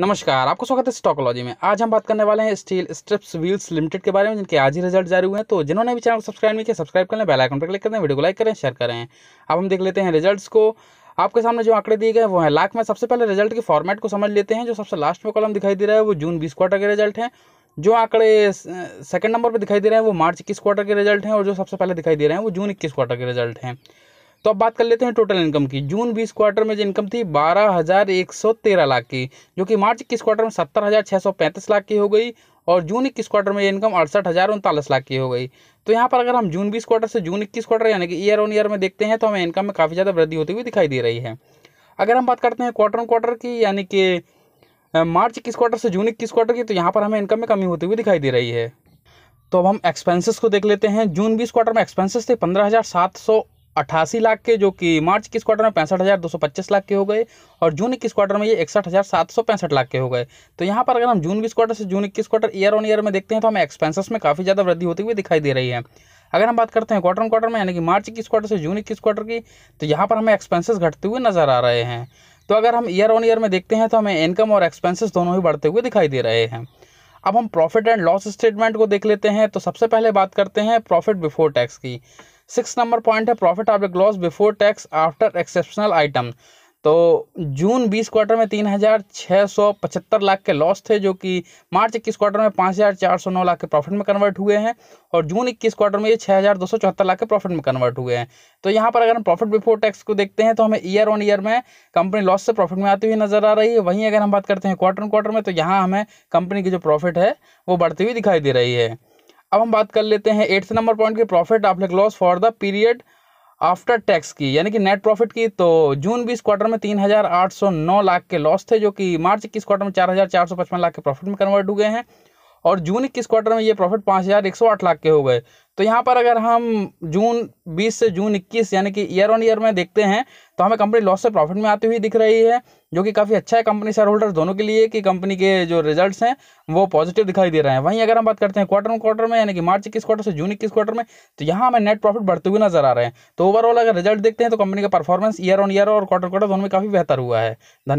नमस्कार आपको स्वागत है स्टॉकोलॉजी में आज हम बात करने वाले हैं स्टील स्ट्रिप्स व्हील्स लिमिटेड के बारे में जिनके आज ही रिजल्ट जारी हुए हैं तो जिन्होंने भी चैनल को सब्सक्राइब नहीं किया सब्सक्राइब करें बेल आइकन पर क्लिक करें वीडियो को लाइक करें शेयर करें अब हम देख लेते हैं रिजल्ट्स को आपके सामने जो आंकड़े दिए गए वो हैं लाख में सबसे पहले रिजल्ट के फॉर्मेट को समझ लेते हैं जो सबसे लास्ट में कॉलम दिखाई दे रहा है वो जून बीस क्वार्टर के रिजल्ट हैं जो आंकड़े सेकंड नंबर पर दिखाई दे रहे हैं वो मार्च इक्कीस क्वार्टर के रिजल्ट हैं और जो सबसे पहले दिखाई दे रहे हैं वो जून इक्कीस क्वार्टर के रिजल्ट हैं तो अब बात कर लेते हैं टोटल इनकम की जून बीस क्वार्टर में जो इनकम थी बारह हज़ार एक सौ तेरह लाख की जो कि मार्च इक्कीस क्वार्टर में सत्तर हज़ार छः सौ पैंतीस लाख की हो गई और जून इक्कीस क्वार्टर में ये इनकम अड़सठ हज़ार उनतालीस लाख की हो गई तो यहाँ पर अगर हम जून बीस क्वार्टर से जून इक्कीस क्वार्टर यानी कि ईयर ऑन ईयर में देखते हैं तो हमें इनकम में काफ़ी ज़्यादा वृद्धि होती हुई दिखाई दे रही है अगर हम बात करते हैं क्वार्टर ऑन क्वार्टर की यानी कि मार्च इक्कीस क्वार्टर से जून इक्कीस क्वार्टर की तो यहाँ पर हमें इनकम में कमी होती हुई दिखाई दे रही है तो अब हम एक्सपेंसेस को देख लेते हैं जून बीस क्वार्टर में एक्सपेंसेस थे पंद्रह हज़ार सात सौ अट्ठासी लाख के जो कि मार्च किस क्वार्टर में पैंसठ हज़ार दो सौ पच्चीस लाख के हो गए और जून इक्कीस क्वार्टर में ये इकसठ हज़ार सात सौ पैंसठ लाख के हो गए तो यहाँ पर अगर हम जून बीस क्वार्टर से जून इक्कीस क्वार्टर ईयर ऑन ईयर में देखते हैं तो हमें एक्सपेंसेस में काफ़ी ज़्यादा वृद्धि होती हुई दिखाई दे रही है अगर हम बात करते हैं क्वार्टर क्वार्टर में यानी कि मार्च इक्कीस क्वार्टर से जून इक्कीस क्वार्टर की तो यहाँ पर हमें एक्सपेंसेस घटते हुए नज़र आ रहे हैं तो अगर हम ईयर ऑन ईयर में देखते हैं तो हमें इनकम और एक्सपेंसेस दोनों ही बढ़ते हुए दिखाई दे रहे हैं अब हम प्रॉफिट एंड लॉस स्टेटमेंट को देख लेते हैं तो सबसे पहले बात करते हैं प्रॉफिट बिफोर टैक्स की सिक्स नंबर पॉइंट है profit after gloss before tax after exceptional item तो जून बीस क्वार्टर में तीन हज़ार छः सौ पचहत्तर लाख के लॉस थे जो कि मार्च इक्कीस क्वार्टर में पाँच हज़ार चार सौ नौ लाख के प्रॉफिट में कन्वर्ट हुए हैं और जून इक्कीस क्वार्टर में ये छः हज़ार दो सौ चौहत्तर लाख के प्रॉफिट में कन्वर्ट हुए हैं तो यहाँ पर अगर हम प्रॉफिट बिफोर टैक्स को देखते हैं तो हमें ईयर ऑन ईयर में कंपनी लॉस से प्रॉफिट में आती हुई नज़र आ रही है वहीं अगर हम बात करते हैं क्वार्टर ऑन क्वार्टर में तो यहाँ हमें कंपनी की जो प्रॉफिट है वो बढ़ती हुई दिखाई दे रही है अब हम बात कर लेते हैं एट्थ नंबर पॉइंट की profit after loss for the period after tax की यानी कि नेट प्रॉफिट की तो जून बीस क्वार्टर में तीन हज़ार आठ सौ नौ लाख के लॉस थे जो कि मार्च इक्कीस क्वार्टर में चार हज़ार चार सौ पचपन लाख के प्रॉफिट में कन्वर्ट हो गए हैं और जून इक्कीस क्वार्टर में ये प्रॉफिट पाँच हज़ार एक सौ आठ लाख के हो गए तो यहाँ पर अगर हम जून 20 से जून 21 यानी कि ईयर ऑन ईयर में देखते हैं तो हमें कंपनी लॉस से प्रॉफिट में आती हुई दिख रही है जो कि काफ़ी अच्छा है कंपनी शेयर होल्डर दोनों के लिए कि कंपनी के जो रिजल्ट्स हैं वो पॉजिटिव दिखाई दे रहे हैं वहीं अगर हम बात करते हैं क्वार्टर क्वार्टर में यानी कि मार्च इक्कीस क्वार्टर से जून इक्कीस क्वार्टर में तो यहाँ हमें नेट प्रॉफिट बढ़ते हुए नजर आ रहे हैं तो ओवरऑल अगर रिजल्ट देखते हैं तो कंपनी का परफॉर्मेंस ईयर ऑन ईयर और क्वार्टर क्वार्टर दोनों में काफ़ी बेहतर हुआ है धन्यवाद